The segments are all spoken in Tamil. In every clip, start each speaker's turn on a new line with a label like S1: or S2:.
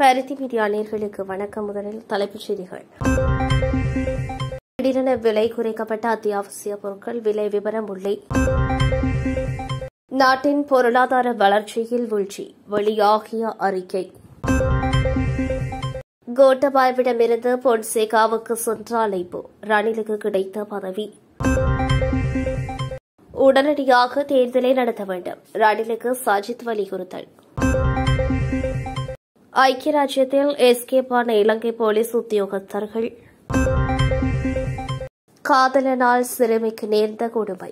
S1: பருத்தி மீடியா நேர்களுக்கு வணக்கம் முதலில் தலைப்புச் செய்திகள் திடீரென விலை குறைக்கப்பட்ட அத்தியாவசிய பொருட்கள் விலை விவரம் உள்ளே நாட்டின் பொருளாதார வளர்ச்சியில் வீழ்ச்சி வெளியாகிய அறிக்கை கோட்டபாயவிடமிருந்து பொன்சேகாவுக்கு சென்ற அழைப்பு ரணிலுக்கு கிடைத்த பதவி உடனடியாக தேர்தலை நடத்த வேண்டும் ரணிலுக்கு சஜித் வலியுறுத்தல் ஐக்கிய ராஜ்யத்தில் ஆன இலங்கை போலீஸ் உத்தியோகஸ்தர்கள் காதலனால் சிறுமிக்கு நேர்ந்த கொடுமை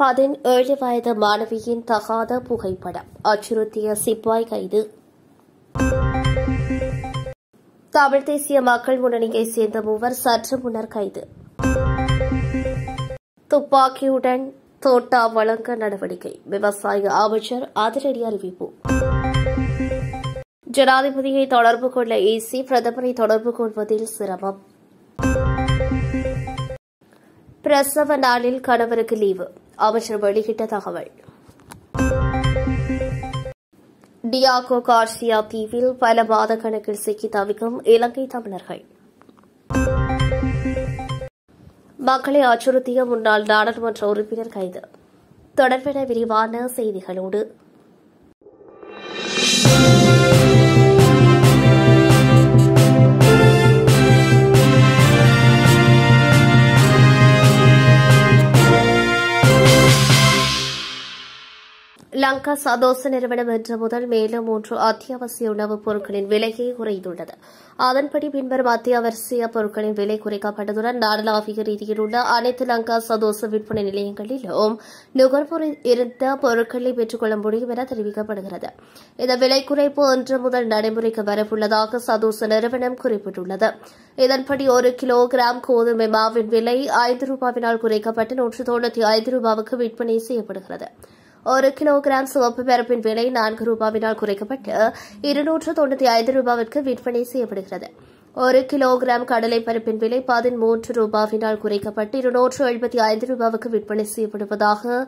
S1: பதினேழு வயது மாணவியின் தகாத புகைப்படம் அச்சுறுத்திய சிப்பாய் கைது தமிழ் தேசிய மக்கள் முன்னணியை சேர்ந்த மூவர் சற்று முன்னர் கைது துப்பாக்கியுடன் தோட்டா வழங்க நடவடிக்கை விவசாய அமைச்சர் அதிரடி அறிவிப்பு ஜனாதிபதியை தொடர்பு கொள்ள ஈசி பிரதமரை தொடர்பு கொள்வதில் சிரமம் பிரசவ நாளில் கணவருக்கு லீவு அமைச்சர் வெளியிட்ட தகவல் டியாகோ கார்சியா தீவில் பல மாத கணக்கில் சிக்கி தவிக்கும் இலங்கை தமிழர்கள் மக்களை அச்சுறுத்திய முன்னாள் நாடாளுமன்ற உறுப்பினர் கைது தொடர்பென விரிவான செய்திகளோடு லங்கா சதோச நிறுவனம் இன்று முதல் மேலும் மூன்று அத்தியாவசிய உணவுப் பொருட்களின் விலையை குறைந்துள்ளது அதன்படி பின்வரும் அத்தியாவசிய பொருட்களின் விலை குறைக்கப்பட்டதுடன் நாடலாவிய ரீதியில் உள்ள அனைத்து லங்கா சதோச விற்பனை நிலையங்களிலும் நுகர்வோரில் இருந்த பொருட்களை கொள்ள முடியும் என தெரிவிக்கப்படுகிறது இந்த விலை குறைப்பு இன்று முதல் நடைமுறைக்கு வரவுள்ளதாக சதோச நிறுவனம் குறிப்பிட்டுள்ளது இதன்படி ஒரு கிலோகிராம் கோதுமை மாவின் விலை ஐந்து ரூபாவினால் குறைக்கப்பட்டு நூற்று தொண்ணூற்றி ஐந்து ரூபாவுக்கு விற்பனை செய்யப்படுகிறது ஒரு கிலோகிராம் சிவப்பு பருப்பின் விலை நான்கு ரூபாவினால் குறைக்கப்பட்டு இருநூற்று தொண்ணூற்றி ஐந்து ரூபாவிற்கு விற்பனை செய்யப்படுகிறது ஒரு கிலோகிராம் கடலை பருப்பின் விலை பதிமூன்று ரூபாவினால் குறைக்கப்பட்டு இருநூற்று எழுபத்தி ஐந்து ரூபாவுக்கு விற்பனை செய்யப்படுவதாக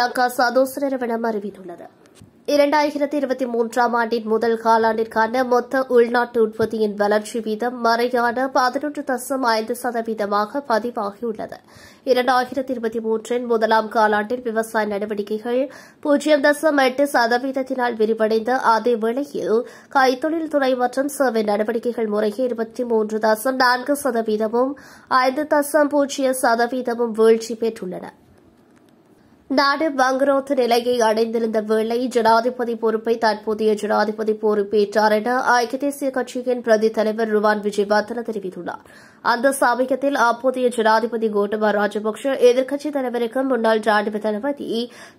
S1: லங்கா சதோஸ் நிறுவனம் அறிவித்துள்ளது இரண்டாயிரத்தி இருபத்தி மூன்றாம் ஆண்டின் முதல் காலாண்டிற்கான மொத்த உள்நாட்டு உற்பத்தியின் வளர்ச்சி வீதம் மறையான பதினொன்று தசம் ஐந்து சதவீதமாக பதிவாகியுள்ளது இரண்டாயிரத்தி இருபத்தி மூன்றின் முதலாம் காலாண்டில் விவசாய நடவடிக்கைகள் பூஜ்ஜியம் தசம் எட்டு சதவீதத்தினால் விரிவடைந்த அதே வேளையில் கைத்தொழில் துறை மற்றும் சேவை நடவடிக்கைகள் முறையே இருபத்தி மூன்று தசம் நான்கு சதவீதமும் ஐந்து தசம் பூஜ்ஜியம் சதவீதமும் வீழ்ச்சி பெற்றுள்ளன நாடு பங்குரோத் நிலையை அடைந்திருந்த வேளை ஜனாதிபதி பொறுப்பை தற்போதைய ஜனாதிபதி பொறுப்பேற்றார் என ஐக்கிய தேசிய கட்சியின் பிரதி தலைவர் ருவான் விஜயவர்தன தெரிவித்துள்ளார் அந்த சமயத்தில் அப்போதைய ஜனாதிபதி கோட்டபா ராஜபக்ஷ எதிர்க்கட்சித் தலைவருக்கும் முன்னாள் ஜனாதிபதி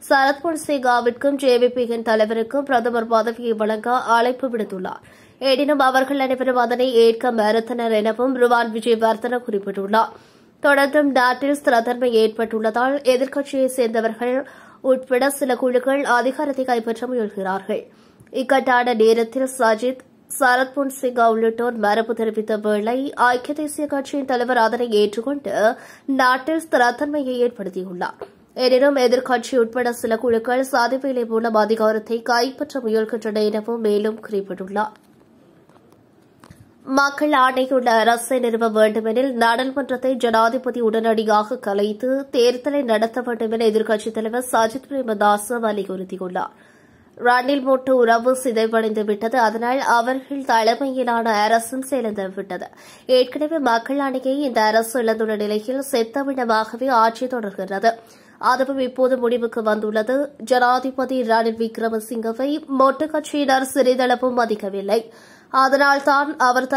S1: சரத்பூர் சிங்காவிற்கும் ஜேவிபியின் தலைவருக்கும் பிரதமர் பதவியை வழங்க அழைப்பு விடுத்துள்ளார் எனினும் அவர்கள் அனைவரும் அதனை ஏற்க மறுத்தனர் எனவும் ருவான் விஜயவர்தன குறிப்பிட்டுள்ளாா் தொடர்ந்தும் நாட்டில் ஸ்திரத்தன்மை ஏற்பட்டுள்ளதால் எதிர்க்கட்சியைச் சேர்ந்தவர்கள் உட்பட சில குழுக்கள் அதிகாரத்தை கைப்பற்ற முயல்கிறார்கள் இக்கட்டான நேரத்தில் சஜித் சரத் புன்சிங்கா உள்ளிட்டோர் மரபு தெரிவித்த வேளை ஐக்கிய தேசிய கட்சியின் தலைவர் அதனை ஏற்றுக்கொண்டு நாட்டில் ஸ்திரத்தன்மையை ஏற்படுத்தியுள்ளார் எனினும் எதிர்க்கட்சி உட்பட சில குழுக்கள் சாதிப்பேலை மூலம் அதிகாரத்தை கைப்பற்ற முயல்கின்றன எனவும் மேலும் குறிப்பிட்டுள்ளார் மக்கள் ஆணையுள்ள அரசை நிறுவ வேண்டுமெனில் நாடாளுமன்றத்தை ஜனாதிபதி உடனடியாக கலைத்து தேர்தலை நடத்த வேண்டும் என எதிர்க்கட்சித் தலைவர் சஜித் பிரேமதாஸ் வலியுறுத்தியுள்ளார் ரணில் மோட்டு உறவு சிதைவடைந்து விட்டது அதனால் அவர்கள் தலைமையிலான அரசும் சேர்ந்து விட்டது ஏற்கனவே மக்கள் ஆணையை இந்த அரசு இழந்துள்ள நிலையில் செத்தவிடமாகவே ஆட்சி தொடர்கிறது அதுவும் இப்போது முடிவுக்கு வந்துள்ளது ஜனாதிபதி ரணில் விக்ரமசிங்கவை மொட்டு கட்சியினர் சிறிதளவும் மதிக்கவில்லை அதனால்தான் அவர்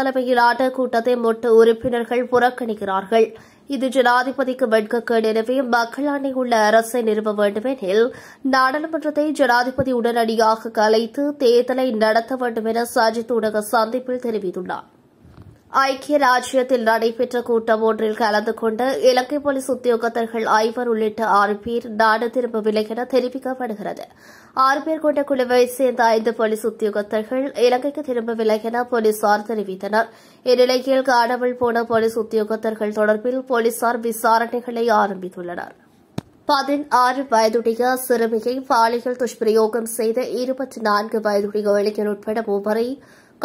S1: ஆட்ட கூட்டத்தை மொட்டு உறுப்பினர்கள் புறக்கணிக்கிறார்கள் இது ஜனாதிபதிக்கு வெட்கக்கேடு எனவே மக்கள் உள்ள அரசை நிறுவ வேண்டுமெனில் நாடாளுமன்றத்தை ஜனாதிபதி உடனடியாக கலைத்து தேர்தலை நடத்த வேண்டும் என சஜித் ஊடக சந்திப்பில் தெரிவித்துள்ளாா் ஐக்கிய ராஜ்யத்தில் நடைபெற்ற கூட்டம் ஒன்றில் கலந்து கொண்டு இலங்கை போலீஸ் உத்தியோகத்தர்கள் ஐவர் உள்ளிட்ட ஆறு பேர் நாடு திரும்பவில்லை என தெரிவிக்கப்படுகிறது ஆறு பேர் கொண்ட குழுவை சேர்ந்த ஐந்து போலீஸ் உத்தியோகத்தர்கள் இலங்கைக்கு திரும்பவில்லை என போலீசார் தெரிவித்தனர் இந்நிலையில் காணாமல் போன போலீஸ் உத்தியோகத்தர்கள் தொடர்பில் போலீசார் விசாரணைகளை ஆரம்பித்துள்ளனா் பதினாறு வயதுடைய சிறுமியை பாலியல் துஷ்பிரயோகம் செய்த இருபத்தி நான்கு வயதுடைய இளைஞர் உட்பட மூவரை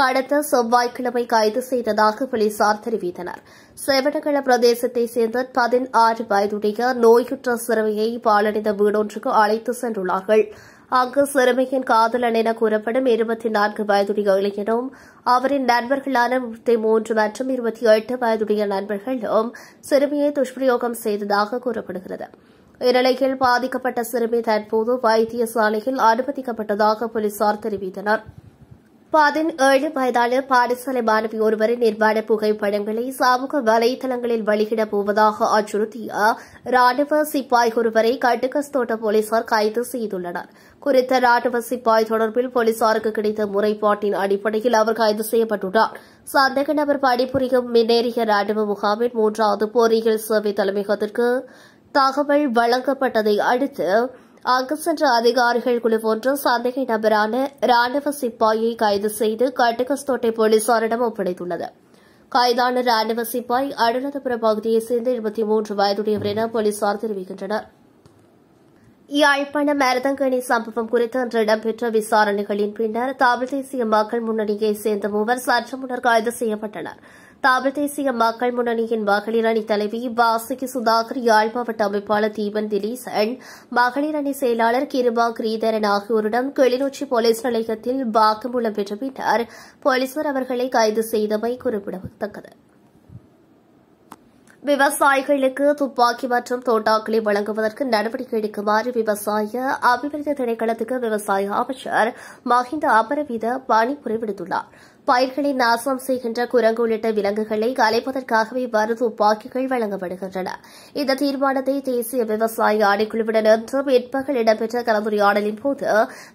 S1: கடந்த செவ்வாய்க்கிழமை கைது செய்ததாக போலீசார் தெரிவித்தனர் செவடகள பிரதேசத்தைச் சேர்ந்த பதினாறு வயதுடைய நோயுற்ற சிறுமியை பாலடைந்த வீடொன்றுக்கு அழைத்து சென்றுள்ளார்கள் அங்கு சிறுமியின் காதலன் என கூறப்படும் இருபத்தி நான்கு வயதுடைய இளைஞனும் அவரின் நண்பர்களான முப்பத்தி மூன்று மற்றும் இருபத்தி எட்டு வயதுடைய நண்பர்களும் சிறுமியை துஷ்பிரயோகம் செய்ததாக கூறப்படுகிறது இந்நிலையில் பாதிக்கப்பட்ட சிறுமி தற்போது வைத்தியசாலையில் அனுமதிக்கப்பட்டதாக போலீசார் தெரிவித்தனா் பாதன் ஏழு வயதான பாடசாலை மாணவி ஒருவரின் நிர்வாண புகைப்படங்களை சமூக வலைதளங்களில் வெளியிடப் போவதாக அச்சுறுத்திய ராணுவ சிப்பாய் ஒருவரை கட்டுக்கஸ்தோட்ட போலீசார் கைது செய்துள்ளனர் குறித்த ராணுவ சிப்பாய் தொடர்பில் போலீசாருக்கு கிடைத்த முறைப்பாட்டின் அடிப்படையில் அவர் கைது செய்யப்பட்டுள்ளார் சந்தேக நபர் பணிபுரியும் மின்னேறிய ராணுவ முகாமின் மூன்றாவது பொறியியல் சேவை தலைமையகத்திற்கு தகவல் வழங்கப்பட்டதை அடுத்து அங்கு சென்ற அதிகாரிகள் குழு ஒன்று சந்தேக நபரான ராணுவ சிப்பாயை கைது செய்து கட்டுக்கஸ்தோட்டை போலீசாரிடம் ஒப்படைத்துள்ளது கைதான ராணுவ சிப்பாய் அனுராதபுரம் பகுதியைச் சேர்ந்த இருபத்தி மூன்று வயதுடையவர் என போலீசார் தெரிவிக்கின்றனர் யாழ்ப்பாணம் மருதங்கணி சம்பவம் குறித்து அன்று இடம்பெற்ற விசாரணைகளின் பின்னர் தமிழ் தேசிய மக்கள் முன்னணியைச் சேர்ந்த மூவர் சற்று முன்னர் கைது செய்யப்பட்டனா் தமிழ் தேசிய மக்கள் முன்னணியின் மகளிர் அணி தலைவி வாசுகி சுதாகர் யாழ் மாவட்ட அமைப்பாளர் தீபன் திலீசன் மகளிர் அணி செயலாளர் கிருபா கிரீதரன் ஆகியோரிடம் கிளிநொச்சி போலீஸ் நிலையத்தில் வாக்குமூலம் பெற்ற பின்னர் போலீசார் அவர்களை கைது செய்தமை குறிப்பிடத்தக்கது விவசாயிகளுக்கு துப்பாக்கி மற்றும் தோட்டாக்களை வழங்குவதற்கு நடவடிக்கை எடுக்குமாறு விவசாய அபிவிருத்தி திணைக்களத்துக்கு விவசாய அமைச்சர் மஹிந்த அபரவித பணிப்புரை விடுத்துள்ளார் பயிர்களை நாசம் செய்கின்ற குரங்கு உள்ளிட்ட விலங்குகளை கலைப்பதற்காகவே வரும் துப்பாக்கிகள் வழங்கப்படுகின்றன இந்த தீர்மானத்தை தேசிய விவசாய ஆணைக்குழுவினர் பிற்பகல் இடம்பெற்ற கலந்துரையாடலின் போது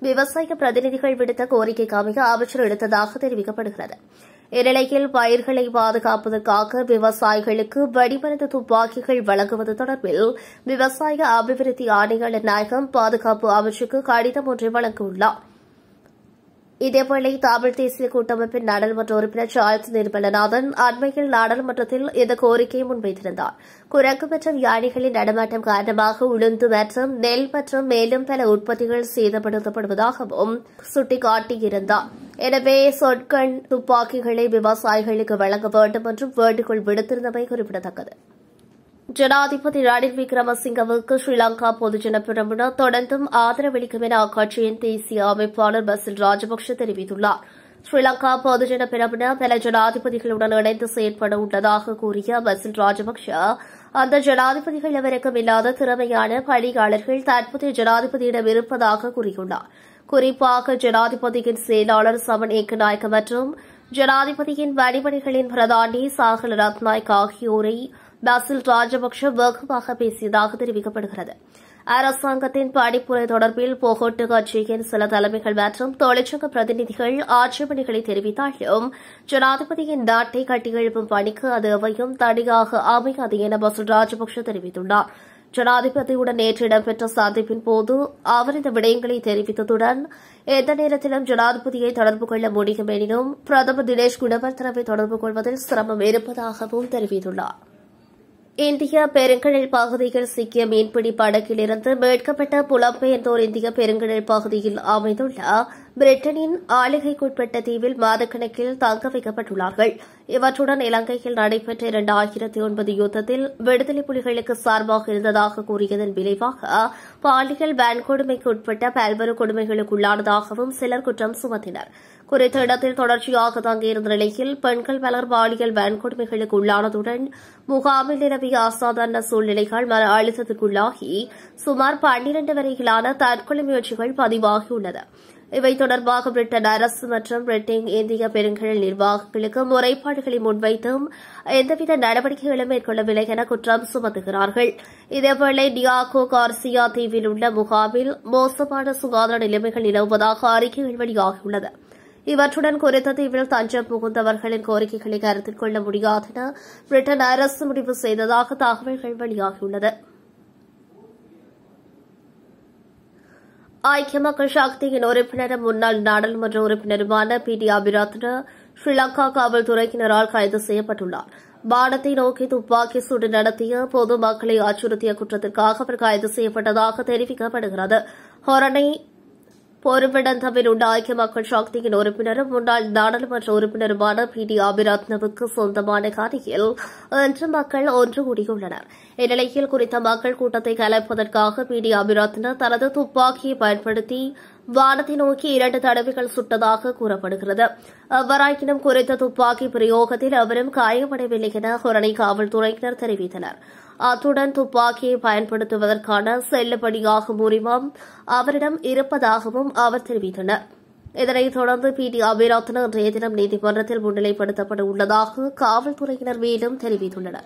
S1: விவசாய பிரதிநிதிகள் விடுத்த கோரிக்கைக்காக அமைச்சர் எடுத்ததாக தெரிவிக்கப்படுகிறது இந்நிலையில் பயிர்களை பாதுகாப்பதற்காக விவசாயிகளுக்கு வெடிமருந்து துப்பாக்கிகள் வழங்குவது தொடர்பில் விவசாய அபிவிருத்தி ஆணையாளர் நாயகம் பாதுகாப்பு அமைச்சுக்கு கடிதம் ஒன்றை வழங்கியுள்ளாா் இதேவேளை தமிழ் தேசிய கூட்டமைப்பின் நாடாளுமன்ற உறுப்பினர் சார்ஸ் நிர்மலநாதன் அண்மையில் நாடாளுமன்றத்தில் இந்த கோரிக்கையை முன்வைத்திருந்தார் குரங்கு மற்றும் யானைகளின் நடமாட்டம் காரணமாக உளுந்து மற்றும் நெல் மற்றும் மேலும் பல உற்பத்திகள் சேதப்படுத்தப்படுவதாகவும் சுட்டிக்காட்டியிருந்தார் எனவே சொற்கண் துப்பாக்கிகளை விவசாயிகளுக்கு வழங்க வேண்டும் என்றும் வேண்டுகோள் விடுத்திருந்தமை குறிப்பிடத்தக்கது ஜனாதிபதி ரணில் விக்ரமசிங்கவுக்கு ஸ்ரீலங்கா பொதுஜன பிரமுனர் தொடர்ந்தும் ஆதரவளிக்கும் என அக்கட்சியின் தேசிய அமைப்பாளர் பசில் ராஜபக்ஷ தெரிவித்துள்ளார் ஸ்ரீலங்கா பொதுஜன பிரமுனர் பல ஜனாதிபதிகளுடன் இணைந்து செயற்பட உள்ளதாக கூறிய பசில் ராஜபக்ஷ அந்த ஜனாதிபதிகள் அவருக்கும் இல்லாத திறமையான பணியாளர்கள் தற்போதைய ஜனாதிபதியிடம் இருப்பதாக கூறியுள்ளார் குறிப்பாக ஜனாதிபதியின் செயலாளர் சமன் ஏக்கநாயக்க மற்றும் ஜனாதிபதியின் வழிபணிகளின் பிரதானி சாகல் ரத்நாயக் ஆகியோரை பசில் ராஜபக்ஷ வெகுவாக பேசியதாக தெரிவிக்கப்படுகிறது அரசாங்கத்தின் படிப்புரை தொடர்பில் போகோட்டு கட்சியின் சில தலைமைகள் மற்றும் தொழிற்சங்க பிரதிநிதிகள் ஆட்சேபணிகளை தெரிவித்தாலும் ஜனாதிபதியின் நாட்டை கட்டியெழுப்பும் பணிக்கு அது எவையும் தனியாக அமையாது என பசுல் ராஜபக்ஷ தெரிவித்துள்ளாா் ஜனாதிபதியுடன் நேற்று இடம்பெற்ற சந்திப்பின் போது அவர் இந்த விடயங்களை தெரிவித்ததுடன் எந்த நேரத்திலும் ஜனாதிபதியை தொடர்பு கொள்ள முடியும் எனினும் பிரதமர் தினேஷ் குணவர்த்தனவை தொடர்பு கொள்வதில் சிரமம் இருப்பதாகவும் தெரிவித்துள்ளார் இந்திய பெருங்கடல் பகுதியில் சிக்கிய மீன்பிடி படகிலிருந்து மீட்கப்பட்ட புலம்பெயர்ந்தோர் இந்திய பெருங்கடல் பகுதியில் அமைந்துள்ள பிரிட்டனின் ஆளுகைக்குட்பட்ட தீவில் மாதக்கணக்கில் தங்க வைக்கப்பட்டுள்ளார்கள் இவற்றுடன் இலங்கையில் நடைபெற்ற இரண்டாயிரத்தி ஒன்பது யுத்தத்தில் விடுதலை புலிகளுக்கு சார்பாக இருந்ததாக கூறியதன் விளைவாக பாலியல் பேன் கொடுமைக்கு உட்பட்ட பல்வேறு கொடுமைகளுக்குள்ளானதாகவும் சிலர் குற்றம் சுமத்தினர் குறித்த இடத்தில் தொடர்ச்சியாக தங்கியிருந்த நிலையில் பெண்கள் பலர் பாலியல் வன்கொடுமைகளுக்கு உள்ளானதுடன் முகாமில் நிலவிய அசாதாரண சூழ்நிலைகள் மன அழுத்தத்துக்குள்ளாகி சுமார் பன்னிரண்டு வரையிலான தற்கொலை முயற்சிகள் பதிவாகியுள்ளது இவை தொடர்பாக பிரிட்டன் அரசு மற்றும் பிரிட்டன் இந்திய பெருங்கடல் நிர்வாகங்களுக்கு முறைப்பாடுகளை முன்வைத்தும் எந்தவித நடவடிக்கைகளும் மேற்கொள்ளவில்லை என குற்றம் சுமத்துகிறார்கள் இதேவேளை டியாகோ கார்சியா தீவில் உள்ள முகாமில் மோசமான சுகாதார நிலைமைகள் நிலவுவதாக அறிக்கைகள் வெளியாகியுள்ளன இவற்றுடன் குறித்த தீவில் தஞ்சம் புகுந்தவர்களின் கோரிக்கைகளை கருத்தில் கொள்ள முடியாதென பிரிட்டன் அரசு முடிவு செய்ததாக தகவல்கள் வெளியாகியுள்ளது ஐக்கிய மக்கள் சக்தியின் உறுப்பினரும் முன்னாள் நாடாளுமன்ற உறுப்பினருமான பி டி அபிரத்ன ஸ்ரீலங்கா காவல்துறையினரால் கைது செய்யப்பட்டுள்ளார் பானத்தை நோக்கி துப்பாக்கி சூடு நடத்திய பொதுமக்களை அச்சுறுத்திய குற்றத்திற்காக அவர் கைது செய்யப்பட்டதாக தெரிவிக்கப்படுகிறது ஹொரணை போர்விடன் தமிழ் ஐக்கிய மக்கள் சக்தியின் உறுப்பினரும் முன்னாள் நாடாளுமன்ற உறுப்பினருமான பி டி அபிரத்னவுக்கு சொந்தமான காரியில் இன்று மக்கள் ஒன்று கூடியுள்ளனர் இந்நிலையில் குறித்த மக்கள் கூட்டத்தை கலைப்பதற்காக பி டி அபிரத்ன தனது துப்பாக்கியை பயன்படுத்தி வானத்தை நோக்கி இரண்டு தடவைகள் சுட்டதாக கூறப்படுகிறது அவ்வராயினும் குறித்த துப்பாக்கி பிரயோகத்தில் அவரும் காயமடையவில்லை என ஹொரணை காவல்துறையினர் தெரிவித்தனா் அத்துடன் துப்பாக்கியை பயன்படுத்துவதற்கான செல்லுபடியாகும் உரிமம் அவரிடம் இருப்பதாகவும் அவர் தெரிவித்தனர் இதனைத் தொடர்ந்து பி டி அபிராத்தன் இன்றைய தினம் நீதிமன்றத்தில் முன்னிலைப்படுத்தப்பட உள்ளதாக காவல்துறையினர் மேலும் தெரிவித்துள்ளனா்